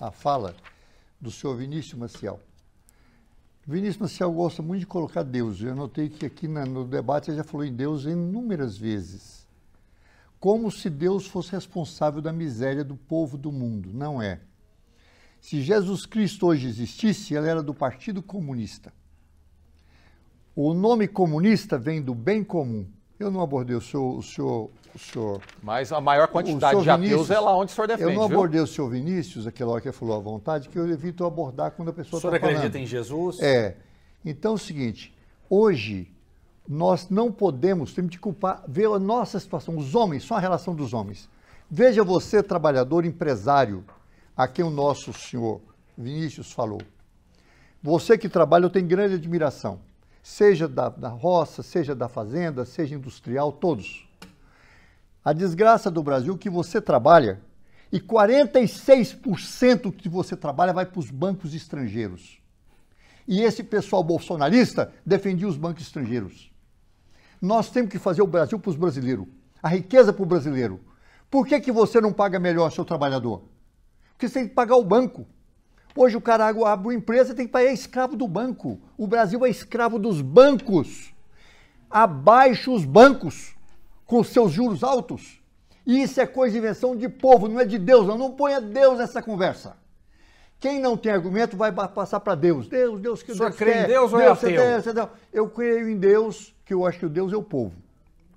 a fala do senhor Vinícius Maciel. Vinícius Maciel gosta muito de colocar Deus. Eu notei que aqui na, no debate ele já falou em Deus inúmeras vezes. Como se Deus fosse responsável da miséria do povo do mundo. Não é. Se Jesus Cristo hoje existisse, ele era do Partido Comunista. O nome comunista vem do bem comum. Eu não abordei o senhor. O senhor, o senhor Mas a maior quantidade de ateus Vinícius, é lá onde o senhor defende. Eu não abordei viu? o senhor Vinícius, aquela hora que ele falou à vontade, que eu evito abordar quando a pessoa está falando. O tá senhor tá acredita falando. em Jesus? É. Então é o seguinte: hoje nós não podemos, temos que culpar, ver a nossa situação, os homens, só a relação dos homens. Veja você, trabalhador, empresário, a quem o nosso senhor Vinícius falou. Você que trabalha, eu tenho grande admiração seja da, da roça, seja da fazenda, seja industrial, todos. A desgraça do Brasil é que você trabalha e 46% que você trabalha vai para os bancos estrangeiros. E esse pessoal bolsonarista defendia os bancos estrangeiros. Nós temos que fazer o Brasil para os brasileiros, a riqueza para o brasileiro. Por que, que você não paga melhor seu trabalhador? Porque você tem que pagar o banco. Hoje o cara abre uma empresa tem que pagar é escravo do banco. O Brasil é escravo dos bancos. Abaixo os bancos com seus juros altos. E isso é coisa de invenção de povo, não é de Deus. Não, não ponha Deus nessa conversa. Quem não tem argumento vai passar para Deus. Deus, Deus que Você Deus crê quer. em Deus ou é Deus, é, é ateu? Deus, Deus, Deus. Eu creio em Deus, que eu acho que o Deus é o povo.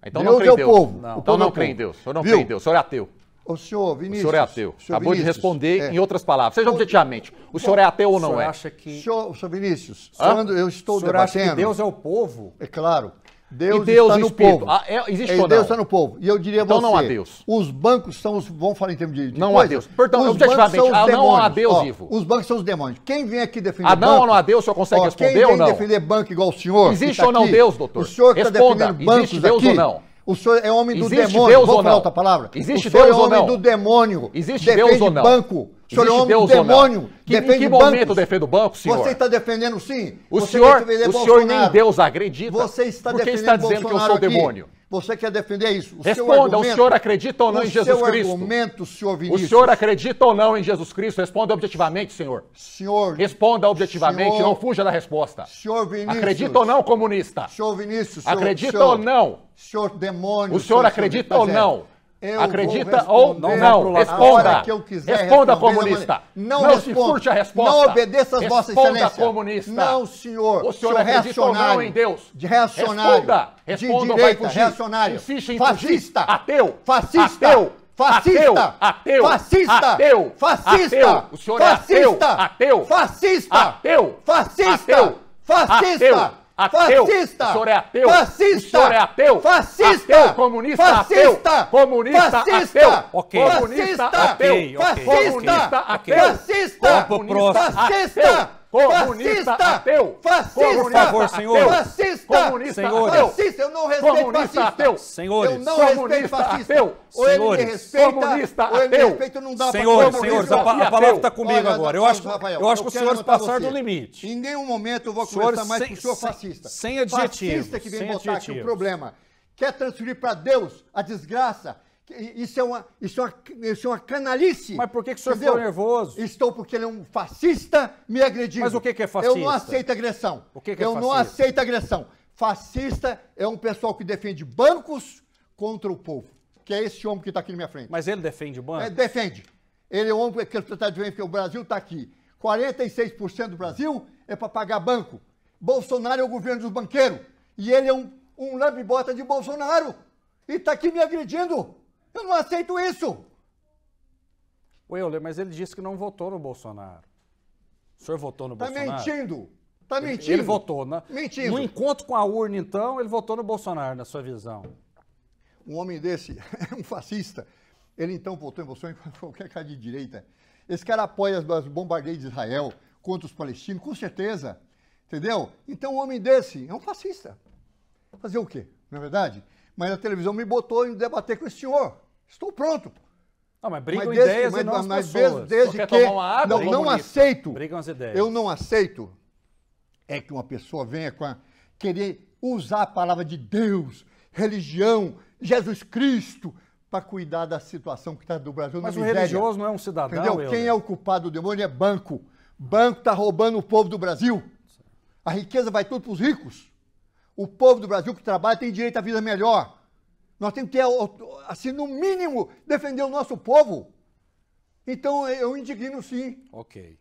Ah, então Deus não crê é em Deus. povo. Não. O então, então não, é crê em Deus. Eu não creio em Deus. O senhor é ateu. O senhor, Vinícius. O senhor é ateu. Senhor Acabou Vinícius, de responder é. em outras palavras. Seja objetivamente. O senhor é ateu ou não é? O senhor é? acha que. Senhor, senhor Vinícius, Hã? quando eu estou o senhor debatendo. Acha que Deus é o povo? É claro. Deus, e Deus está no espírito. povo. Ah, é, existe e é, Deus está no povo. E eu diria então, você. Então não há Deus. Os bancos são os. Vamos falar em termos de. de não coisa? há Deus. Portanto, os objetivamente, bancos são os demônios. Ah, não há Deus, ó, Ivo. Os bancos são os demônios. Quem vem aqui defender banco. Ah, não banco, ou não há Deus, o senhor consegue ó, responder ou não? Quem vem defender banco igual o senhor. Existe tá ou não aqui, Deus, doutor? O senhor que está defendendo banco. existe Deus aqui, ou não? O senhor é homem do Existe demônio. Deus Vou ou falar não? outra palavra. Existe o senhor Deus é homem do demônio. Existe defende Deus ou não? banco. O senhor é Existe é homem Deus do demônio. Que, defende em que bancos. momento defende o banco, senhor? Você está defendendo sim. O senhor, o senhor nem Deus acredita. Você está Por que está dizendo Bolsonaro que eu sou demônio? Você quer defender isso? O Responda, o senhor acredita ou não em Jesus Cristo? Argumento, senhor Vinícius. O senhor acredita ou não em Jesus Cristo? Responda objetivamente, senhor. Senhor. Responda objetivamente, senhor, não fuja da resposta. Senhor Vinícius. Acredita ou não, comunista? Senhor Vinícius. Senhor, acredita senhor, ou não? senhor demônio. O senhor, acredita ou é. não? Eu acredita ou não? não. Responda. Que eu quiser responda, comunista. Não, não se furte a resposta. Não obedeça às vossas excelências. comunista. Não, senhor. O senhor, senhor acredita ou não em Deus? De reacionário. Responda. Responda de direita, reacionário. Insiste em fascista. Fugir. É ateu. Fascista. Ateu. Fascista! Ateu! Fascista! Ateu! Fascista! O senhor é ateu! Ateu! Fascista! Ateu! Fascista! Fascista! Ateu. Fascista! O senhor é ateu? Fascista! O senhor é ateu? Fascista! Ateu, comunista, fascista! Ateu. Comunista, fascista! ateu. Okay. Comunista, ateu. Okay, okay, comunista, ateu. Fascista! Comunista, ateu. Fascista! Comunista, ateu. Fascista! Por favor, senhor. Fascista! Comunista senhores, fascista, eu não respeito comunista fascista. Ateu. Senhores, eu não respeito fascista. Ateu. Ou ele senhores, me respeita, comunista ou ele me respeita, não dá Senhores, senhores, a, a palavra está comigo Olha, agora. Eu acho, Rafael, eu acho que os senhores passaram do limite. Em nenhum momento eu vou conversar mais com o senhor fascista. Sem adjetivo. Fascista que vem botar aqui o problema. Quer transferir para Deus a desgraça, isso é uma, isso é uma, isso é uma canalice. Mas por que, que o senhor ficou nervoso? Estou porque ele é um fascista me agredindo. Mas o que, que é fascista? Eu não aceito agressão. O que, que é Eu fascista? não aceito agressão. Fascista é um pessoal que defende bancos contra o povo, que é esse homem que está aqui na minha frente. Mas ele defende o banco? É, defende. Ele é o homem que está dizendo que o Brasil está aqui. 46% do Brasil é para pagar banco. Bolsonaro é o governo dos banqueiros. E ele é um, um lambibota de Bolsonaro. E está aqui me agredindo. Eu não aceito isso. Euler, mas ele disse que não votou no Bolsonaro. O senhor votou no tá Bolsonaro? Está mentindo. Tá mentindo. Ele votou, né? Mentindo. No encontro com a urna, então, ele votou no Bolsonaro, na sua visão. Um homem desse, é um fascista, ele então votou em Bolsonaro em qualquer cara de direita. Esse cara apoia as bombardeios de Israel contra os palestinos, com certeza. Entendeu? Então, um homem desse é um fascista. Fazer o quê? Não é verdade? Mas a televisão me botou em debater com esse senhor. Estou pronto. Não, mas brigam mas desde, ideias mas, e não mas, pessoas. Desde, desde que água, não, não aceito. Brigam as ideias. Eu não aceito é que uma pessoa venha com a, querer usar a palavra de Deus, religião, Jesus Cristo, para cuidar da situação que está do Brasil. Mas o miséria. religioso não é um cidadão. Entendeu? Quem é o culpado do demônio é banco. Banco está roubando o povo do Brasil. A riqueza vai tudo para os ricos. O povo do Brasil que trabalha tem direito à vida melhor. Nós temos que assim, no mínimo, defender o nosso povo. Então, eu indigno sim. Ok.